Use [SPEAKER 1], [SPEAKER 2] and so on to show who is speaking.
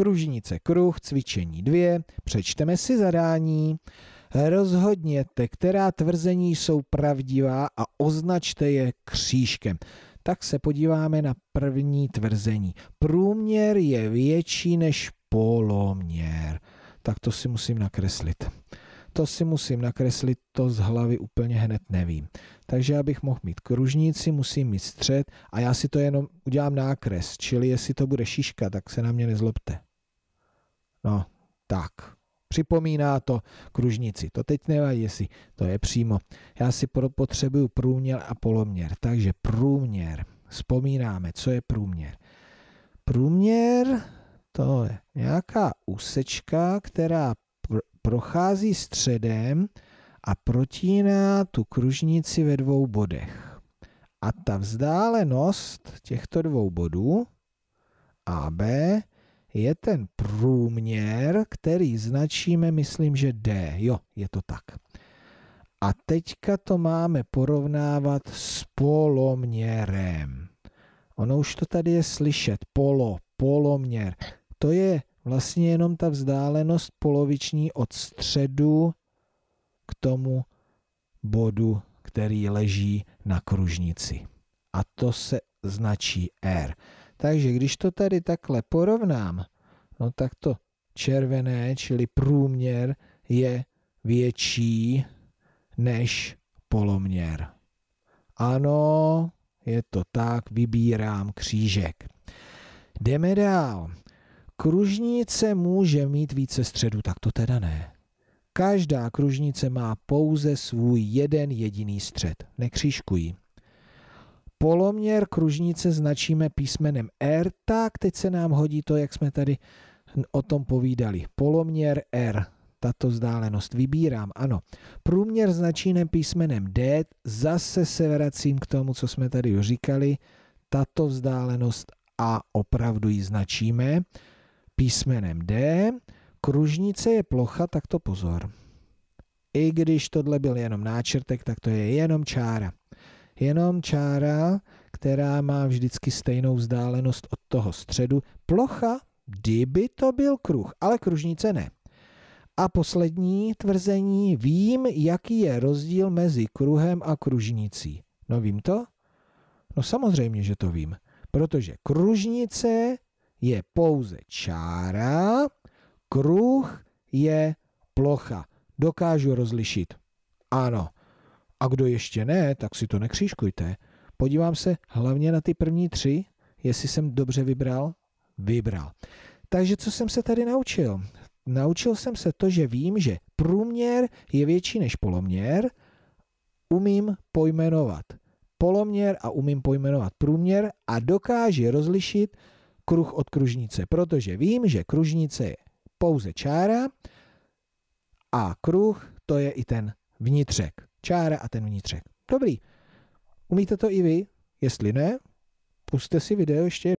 [SPEAKER 1] kružnice kruh, cvičení dvě, přečteme si zadání, rozhodněte, která tvrzení jsou pravdivá a označte je křížkem. Tak se podíváme na první tvrzení. Průměr je větší než poloměr. Tak to si musím nakreslit. To si musím nakreslit, to z hlavy úplně hned nevím. Takže abych mohl mít kružnici, musím mít střed a já si to jenom udělám nákres, čili jestli to bude šiška, tak se na mě nezlobte. No, tak. Připomíná to kružnici. To teď nevadí, jestli to je přímo. Já si potřebuju průměr a poloměr. Takže průměr. Vzpomínáme, co je průměr. Průměr to je nějaká úsečka, která prochází středem a protíná tu kružnici ve dvou bodech. A ta vzdálenost těchto dvou bodů AB je ten průměr, který značíme, myslím, že D. Jo, je to tak. A teďka to máme porovnávat s poloměrem. Ono už to tady je slyšet. Polo, poloměr. To je vlastně jenom ta vzdálenost poloviční od středu k tomu bodu, který leží na kružnici. A to se značí R. Takže když to tady takhle porovnám, no tak to červené, čili průměr, je větší než poloměr. Ano, je to tak, vybírám křížek. Jdeme dál. Kružnice může mít více středu, tak to teda ne. Každá kružnice má pouze svůj jeden jediný střed. Nekřížkují. Poloměr kružnice značíme písmenem R, tak teď se nám hodí to, jak jsme tady o tom povídali. Poloměr R, tato vzdálenost, vybírám, ano. Průměr značínem písmenem D, zase se vracím k tomu, co jsme tady už říkali, tato vzdálenost a opravdu ji značíme písmenem D. Kružnice je plocha, tak to pozor. I když tohle byl jenom náčrtek, tak to je jenom čára. Jenom čára, která má vždycky stejnou vzdálenost od toho středu. Plocha kdyby to byl kruh, ale kružnice ne. A poslední tvrzení, vím, jaký je rozdíl mezi kruhem a kružnicí. No vím to? No samozřejmě, že to vím. Protože kružnice je pouze čára, kruh je plocha. Dokážu rozlišit. Ano. A kdo ještě ne, tak si to nekřížkujte. Podívám se hlavně na ty první tři, jestli jsem dobře vybral vybral. Takže co jsem se tady naučil? Naučil jsem se to, že vím, že průměr je větší než poloměr, umím pojmenovat poloměr a umím pojmenovat průměr a dokáže rozlišit kruh od kružnice, protože vím, že kružnice je pouze čára a kruh to je i ten vnitřek. Čára a ten vnitřek. Dobrý. Umíte to i vy? Jestli ne, puste si video ještě